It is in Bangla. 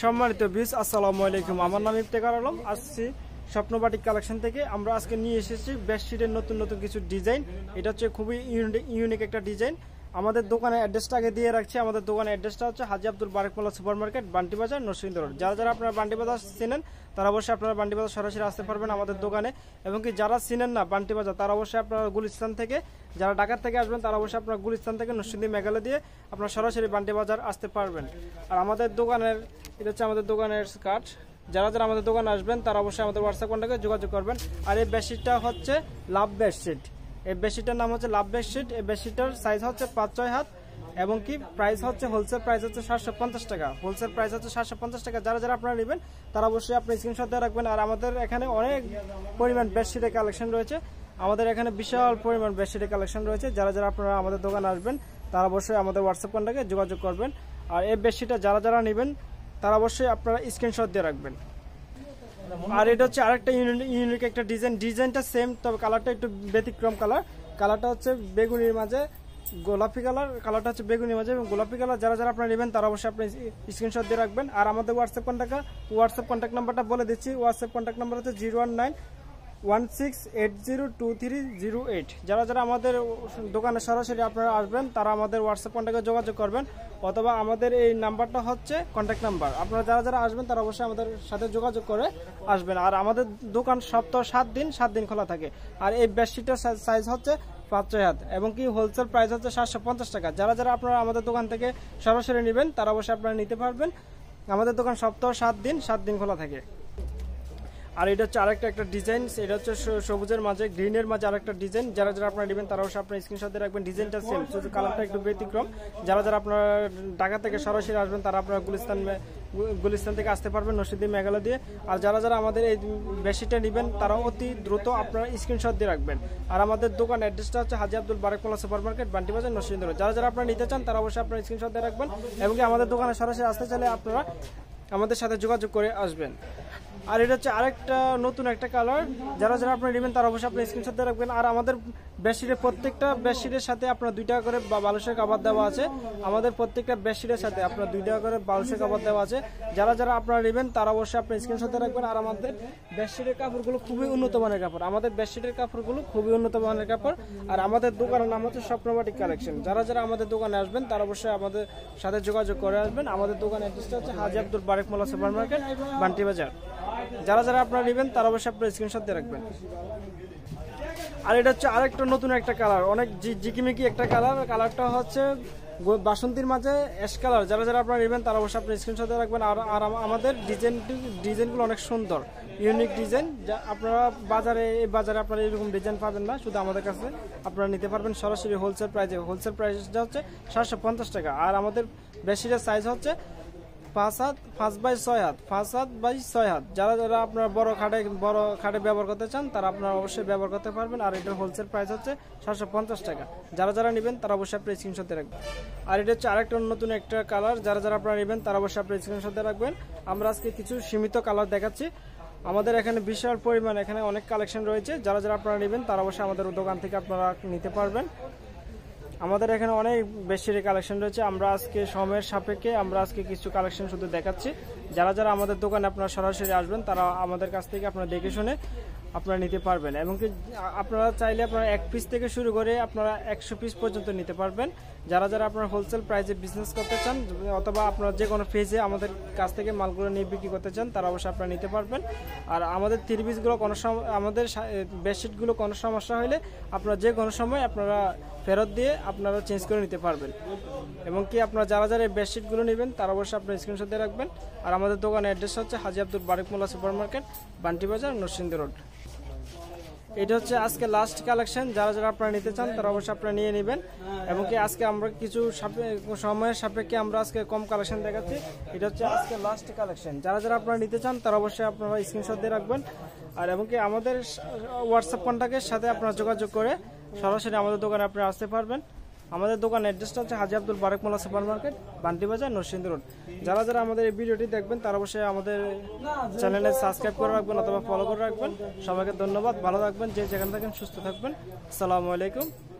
সম্মানিত বীজ আসসালাম আলাইকুম আমার নাম ইফতেকার আলম আসছি স্বপ্নবাটিক কালেকশন থেকে আমরা আজকে নিয়ে এসেছি বেডশিটের নতুন নতুন কিছু ডিজাইন এটা হচ্ছে খুবই ইউনিক একটা ডিজাইন আমাদের দোকানের অ্যাড্রেসটা আগে দিয়ে রাখছি আমাদের দোকানের অ্যাড্রেসটা হচ্ছে Haji Abdul Barekmala super market Banti Bazar Narsingha road যারা যারা আপনারা বান্টি বাজার চিনেন তারা অবশ্যই আপনারা বান্টি বাজার সরাসরি আসতে পারবেন আমাদের দোকানে এবং কি যারা চিনেন না বান্টি বাজার তারা অবশ্যই আপনারা গুলিস্তান থেকে যারা ডাকার থেকে আসবেন তারা অবশ্যই আপনারা গুলিস্তান থেকে নরসিংদী মেঘালয় দিয়ে আপনারা সরাসরি বান্টি বাজার আসতে পারবেন আর আমাদের দোকানের এটা হচ্ছে আমাদের দোকানের কাঠ যারা যারা আমাদের দোকানে আসবেন তারা অবশ্যই আমাদের হোয়াটসঅ্যাপ কন্ট্যাক্টে যোগাযোগ করবেন আর এই বেডশিটটা হচ্ছে লাভ বেডশিট এই বেডশিটটার নাম হচ্ছে লাভ বেডশিট এই বেডশিটটার সাইজ হচ্ছে পাঁচ ছয় হাত এবং কি প্রাইস হচ্ছে হোলসেল প্রাইস হচ্ছে সাতশো পঞ্চাশ টাকা হোলসেল প্রাইস হচ্ছে সাতশো পঞ্চাশ টাকা যারা যারা আপনারা নেবেন তারা অবশ্যই আপনি স্ক্রিনশট দিয়ে রাখবেন আর আমাদের এখানে অনেক পরিমাণ বেডশিটের কালেকশন রয়েছে আমাদের এখানে বিশাল পরিমাণ বেডশিটের কালেকশন রয়েছে যারা যারা আপনারা আমাদের দোকানে আসবেন তারা অবশ্যই আমাদের হোয়াটসঅ্যাপ কন্ট্যাক্টে যোগাযোগ করবেন আর এই বেডশিটটা যারা যারা নেবেন তারা অবশ্যই আপনারা স্ক্রিনশট দিয়ে রাখবেন আর এটা হচ্ছে আরেকটা ইউনিক একটা ডিজাইন ডিজাইনটা সেম তবে কালারটা একটু ব্যতিক্রম কালার কালারটা হচ্ছে বেগুনির মাঝে গোলাপি কালার কালারটা হচ্ছে বেগুনি মাঝে এবং গোলাপি কালার যারা যারা আপনারা নেবেন তারা অবশ্যই আপনি স্ক্রিনশট দিয়ে রাখবেন আর আমাদের হোয়াটসঅ্যাপ কন্ট্যাক্ট হোয়াটসঅ্যাপ কন্ট্যাক্ট নাম্বারটা বলে দিচ্ছি হোয়াটসঅ্যাপ কন্ট্যাক্ট নাম্বার হচ্ছে zero one nine one six eight zero two three zero eight যারা যারা আমাদের দোকানে সরাসরি আপনারা আসবেন তারা আমাদের হোয়াটসঅ্যাপ কন্ট্যাক্টে যোগাযোগ করবেন অথবা আমাদের এই নাম্বারটা হচ্ছে কন্ট্যাক্ট নাম্বার আপনারা যারা যারা আসবেন তারা অবশ্যই আমাদের সাথে যোগাযোগ করে আসবেন আর আমাদের দোকান সপ্তাহ সাত দিন সাত দিন খোলা থাকে আর এই বেডশিটের সাইজ হচ্ছে পাঁচ ছয় হাত এবং কি হোলসেল প্রাইস হচ্ছে সাতশো টাকা যারা যারা আপনারা আমাদের দোকান থেকে সরাসরি নেবেন তারা অবশ্যই আপনারা নিতে পারবেন আমাদের দোকান সপ্তাহ সাত দিন সাত দিন খোলা থাকে আর এটা হচ্ছে আরেকটা একটা ডিজাইন এটা হচ্ছে সবুজের মাঝে গ্রিনের মাঝে আরেকটা ডিজাইন যারা যারা আপনারা নেবেন তারা অবশ্যই আপনার স্ক্রিনশটে রাখবেন ডিজাইনটা সেম শুধু কালারটা একটু ব্যতিক্রম যারা যারা আপনার ঢাকা থেকে সরাসরি আসবেন তারা আপনারা গুলিস্তান গুলিস্তান থেকে আসতে পারবেন নসিদ্দি মেঘালয় দিয়ে আর যারা যারা আমাদের এই বেশিটা নেবেন তারা অতি দ্রুত আপনারা স্ক্রিনশট দিয়ে রাখবেন আর আমাদের দোকান অ্যাড্রেসটা হচ্ছে হাজি আব্দুল বারাকমোলা সুপার মার্কেট বাজার নসিদ্দিন যারা যারা আপনারা নিতে চান তারা অবশ্যই আপনার স্ক্রিনশট দিয়ে রাখবেন এবং আমাদের দোকানে সরাসরি আসতে চাইলে আপনারা আমাদের সাথে যোগাযোগ করে আসবেন আর এটা হচ্ছে আরেকটা নতুন একটা কালার যারা যারা আপনার নেবেন তারা অবশ্যই আপনি স্ক্রিনশট দিয়ে রাখবেন আর আমাদের বেডশিটের প্রত্যেকটা বেডশিটের সাথে আপনার দুই টাকা করে বালুশের কাবার দেওয়া আছে আমাদের প্রত্যেকটা বেডশিটের সাথে আপনার দুই টাকা করে বালুসের কাবার দেওয়া আছে যারা যারা আপনারা নেবেন তারা অবশ্যই আপনি স্ক্রিনশট দিয়ে রাখবেন আর আমাদের বেডশিটের কাপড়গুলো খুবই উন্নত মানের কাপড় আমাদের বেডশিটের কাপড়গুলো খুবই উন্নত মানের কাপড় আর আমাদের দোকানের নাম হচ্ছে স্বপ্নবাটিক কালেকশন যারা যারা আমাদের দোকানে আসবেন তারা অবশ্যই আমাদের সাথে যোগাযোগ করে আসবেন আমাদের দোকান অ্যাড্রেসটা হচ্ছে হাজি আব্দুল বারেক মোলা সুপার মার্কেট বান্টি বাজার যারা যারা আপনারা নেবেন তারা অবশ্যই আপনারা স্ক্রিনশট দিয়ে রাখবেন আর এটা হচ্ছে আরেকটা নতুন একটা কালার অনেক জিকিমিকি একটা কালার কালারটা হচ্ছে বাসন্তীর মাঝে অ্যাশ কালার যারা যারা আপনারা নেবেন তারা অবশ্যই আপনার দিয়ে রাখবেন আর আর আমাদের ডিজাইনটি ডিজাইনগুলো অনেক সুন্দর ইউনিক ডিজাইন যা আপনারা বাজারে এই বাজারে আপনারা এরকম ডিজাইন পাবেন না শুধু আমাদের কাছে আপনারা নিতে পারবেন সরাসরি হোলসেল প্রাইসে হোলসেল প্রাইসটা হচ্ছে সাতশো টাকা আর আমাদের বেশিটা সাইজ হচ্ছে পাঁচ হাত পাঁচ বাই ছয় হাত পাঁচ হাত বাই ছয় হাত যারা যারা আপনার বড় খাটে বড় খাটে ব্যবহার করতে চান তারা আপনারা অবশ্যই ব্যবহার করতে পারবেন আর এটার হোলসেল প্রাইস হচ্ছে সাতশো পঞ্চাশ টাকা যারা যারা নেবেন তারা অবশ্যই আপনি স্ক্রিনশটে রাখবেন আর এটা হচ্ছে আরেকটা নতুন একটা কালার যারা যারা আপনারা নেবেন তারা অবশ্যই আপনি স্ক্রিনশটে রাখবেন আমরা আজকে কিছু সীমিত কালার দেখাচ্ছি আমাদের এখানে বিশাল পরিমাণ এখানে অনেক কালেকশন রয়েছে যারা যারা আপনারা নেবেন তারা অবশ্যই আমাদের দোকান থেকে আপনারা নিতে পারবেন আমাদের এখানে অনেক বেশি কালেকশন রয়েছে আমরা আজকে সময়ের সাপেক্ষে আমরা আজকে কিছু কালেকশন শুধু দেখাচ্ছি যারা যারা আমাদের দোকানে আপনারা সরাসরি আসবেন তারা আমাদের কাছ থেকে আপনারা দেখে শুনে আপনারা নিতে পারবেন এবং কি আপনারা চাইলে আপনারা এক পিস থেকে শুরু করে আপনারা একশো পিস পর্যন্ত নিতে পারবেন যারা যারা আপনারা হোলসেল প্রাইসে বিজনেস করতে চান অথবা আপনারা যে কোনো ফেজে আমাদের কাছ থেকে মালগুলো নিয়ে বিক্রি করতে চান তারা অবশ্যই আপনারা নিতে পারবেন আর আমাদের থ্রি পিসগুলো কোনো সম আমাদের বেডশিটগুলো কোনো সমস্যা হলে আপনারা যে কোনো সময় আপনারা ফেরত দিয়ে আপনারা চেঞ্জ করে নিতে পারবেন এবং কি আপনারা যারা যারা এই বেডশিটগুলো নেবেন তারা অবশ্যই আপনার স্ক্রিনশট দিয়ে রাখবেন আর আমাদের দোকানের অ্যাড্রেস হচ্ছে Haji Abdul Barikmola super market Banti Bazar Narsingdi road এটা হচ্ছে আজকে লাস্ট কালেকশন যারা যারা আপনারা নিতে চান তারা অবশ্যই আপনারা নিয়ে নেবেন এবং কি আজকে আমরা কিছু সময়ের সাপেক্ষে আমরা আজকে কম কালেকশন দেখাচ্ছি এটা হচ্ছে আজকে লাস্ট কালেকশন যারা যারা আপনারা নিতে চান তারা অবশ্যই আপনারা স্ক্রিনশট দিয়ে রাখবেন আর এবং কি আমাদের হোয়াটসঅ্যাপ কন্ট্যাক্টের সাথে আপনারা যোগাযোগ করে সরাসরি আমাদের দোকানে আপনি আসতে পারবেন আমাদের দোকান অ্যাড্রেসটা হচ্ছে Haji Abdul Barakmola super market Banti Bazar Narsingdi road যারা যারা আমাদের এই ভিডিওটি দেখবেন তারা অবশ্যই আমাদের চ্যানেলে সাবস্ক্রাইব করে রাখবেন অথবা ফলো করে রাখবেন সবাইকে ধন্যবাদ ভালো থাকবেন যে যেখানে থাকেন সুস্থ থাকবেন আসসালামু আলাইকুম